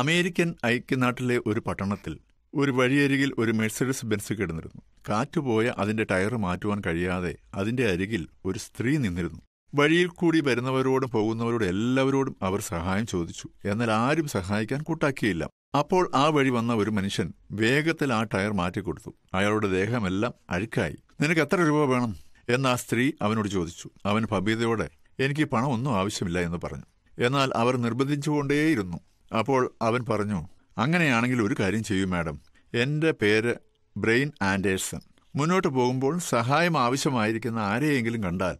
American ഐക്യനാട്ടിലെ ഒരു പട്ടണത്തിൽ ഒരു വഴിയരികിൽ ഒരു മെഴ്സഡസ് ബെൻസ് കിടന്നിരുന്നു കാറ്റുപോയ അതിന്റെ ടയർ മാറ്റുവാൻ കഴിയാതെ അതിന്റെ അരികിൽ ഒരു സ്ത്രീ നിന്നിരുന്നു വഴിയിൽ കൂടി വരുന്നവരോടും പോകുന്നവരോടും എല്ലാവരോടും അവർ സഹായം ചോദിച്ചു എന്നാൽ ആരും സഹായിക്കാൻ കൂട്ടാക്കിയില്ല അപ്പോൾ ആ വഴി വന്ന ഒരു മനുഷ്യൻ വേഗത്തിൽ ആ ടയർ മാറ്റിക്കൊടുത്തു അയാളുടെ ദേഹമെല്ലാം അഴുക്കായി നിനക്ക് എത്ര രൂപ വേണം എന്ന് ആ സ്ത്രീ അവനോട് ചോദിച്ചു അവൻ ഭബീതയോടെ എനിക്ക് പണമൊന്നും ആവശ്യമില്ല എന്ന് പറഞ്ഞു എന്നാൽ അവർ നിർബന്ധിച്ചുകൊണ്ടേയിരുന്നു അപ്പോൾ അവൻ പറഞ്ഞു അങ്ങനെയാണെങ്കിൽ ഒരു കാര്യം ചെയ്യൂ മാഡം എൻ്റെ പേര് ബ്രെയിൻ ആൻഡേഴ്സൺ മുന്നോട്ട് പോകുമ്പോൾ സഹായം ആവശ്യമായിരിക്കുന്ന ആരെയെങ്കിലും കണ്ടാൽ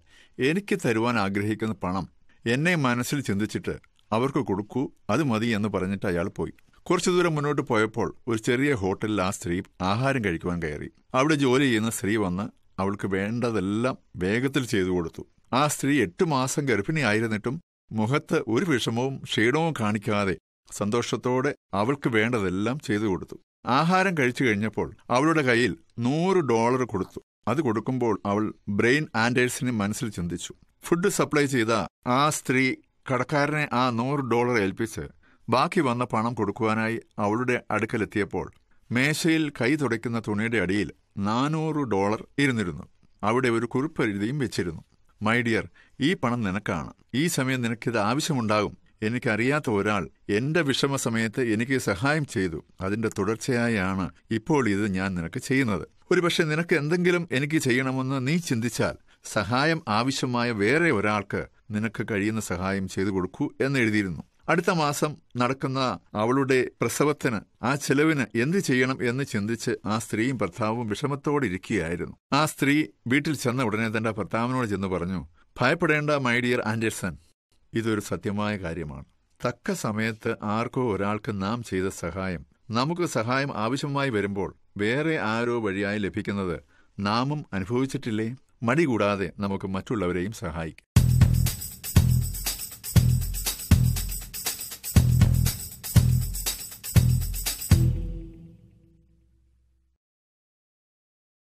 എനിക്ക് തരുവാൻ ആഗ്രഹിക്കുന്ന പണം എന്നെ മനസ്സിൽ ചിന്തിച്ചിട്ട് അവർക്ക് കൊടുക്കൂ അത് മതി എന്ന് പറഞ്ഞിട്ട് അയാൾ പോയി കുറച്ചു ദൂരം മുന്നോട്ട് പോയപ്പോൾ ഒരു ചെറിയ ഹോട്ടലിൽ ആ സ്ത്രീ ആഹാരം കഴിക്കുവാൻ കയറി അവിടെ ജോലി ചെയ്യുന്ന സ്ത്രീ വന്ന് അവൾക്ക് വേണ്ടതെല്ലാം വേഗത്തിൽ ചെയ്തു കൊടുത്തു ആ സ്ത്രീ എട്ട് മാസം ഗർഭിണിയായിരുന്നിട്ടും മുഖത്ത് ഒരു വിഷമവും ക്ഷീണവും കാണിക്കാതെ സന്തോഷത്തോടെ അവൾക്ക് വേണ്ടതെല്ലാം ചെയ്തു കൊടുത്തു ആഹാരം കഴിച്ചു കഴിഞ്ഞപ്പോൾ അവളുടെ കയ്യിൽ നൂറ് ഡോളർ കൊടുത്തു അത് കൊടുക്കുമ്പോൾ അവൾ ബ്രെയിൻ ആൻഡേഴ്സിന് മനസ്സിൽ ചിന്തിച്ചു ഫുഡ് സപ്ലൈ ചെയ്ത ആ സ്ത്രീ കടക്കാരനെ ആ നൂറ് ഡോളർ ഏൽപ്പിച്ച് ബാക്കി വന്ന പണം കൊടുക്കുവാനായി അവളുടെ അടുക്കലെത്തിയപ്പോൾ മേശയിൽ കൈ തുടയ്ക്കുന്ന തുണിയുടെ അടിയിൽ നാനൂറ് ഡോളർ ഇരുന്നിരുന്നു അവിടെ ഒരു കുറിപ്പ് എഴുതിയും വെച്ചിരുന്നു മൈ ഡിയർ ഈ പണം നിനക്കാണ് ഈ സമയം നിനക്കിത് ആവശ്യമുണ്ടാകും എനിക്കറിയാത്ത ഒരാൾ എന്റെ വിഷമസമയത്ത് എനിക്ക് സഹായം ചെയ്തു അതിന്റെ തുടർച്ചയായാണ് ഇപ്പോൾ ഇത് ഞാൻ നിനക്ക് ചെയ്യുന്നത് ഒരുപക്ഷെ നിനക്ക് എന്തെങ്കിലും എനിക്ക് ചെയ്യണമെന്ന് നീ ചിന്തിച്ചാൽ സഹായം ആവശ്യമായ വേറെ ഒരാൾക്ക് നിനക്ക് കഴിയുന്ന സഹായം ചെയ്തു കൊടുക്കൂ എന്ന് എഴുതിയിരുന്നു അടുത്ത മാസം നടക്കുന്ന അവളുടെ പ്രസവത്തിന് ആ ചെലവിന് എന്ത് ചെയ്യണം എന്ന് ചിന്തിച്ച് ആ സ്ത്രീയും ഭർത്താവും വിഷമത്തോടെ ഇരിക്കുകയായിരുന്നു ആ സ്ത്രീ വീട്ടിൽ ചെന്ന ഉടനെ തന്റെ ഭർത്താവിനോട് ചെന്ന് പറഞ്ഞു ഭയപ്പെടേണ്ട മൈ ഡിയർ ആൻഡേഴ്സൺ ഇതൊരു സത്യമായ കാര്യമാണ് തക്ക സമയത്ത് ആർക്കോ ഒരാൾക്ക് നാം ചെയ്ത സഹായം നമുക്ക് സഹായം ആവശ്യമായി വരുമ്പോൾ വേറെ ആരോ വഴിയായി ലഭിക്കുന്നത് നാമും അനുഭവിച്ചിട്ടില്ലേ മടി കൂടാതെ നമുക്ക് മറ്റുള്ളവരെയും സഹായിക്കും